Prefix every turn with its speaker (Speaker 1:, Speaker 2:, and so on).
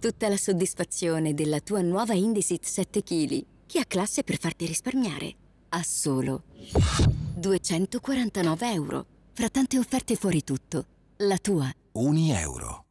Speaker 1: Tutta la soddisfazione della tua nuova Indesit 7 kg che ha classe per farti risparmiare
Speaker 2: a solo
Speaker 1: 249 euro.
Speaker 3: Fra tante offerte fuori tutto, la tua.
Speaker 4: Uni euro.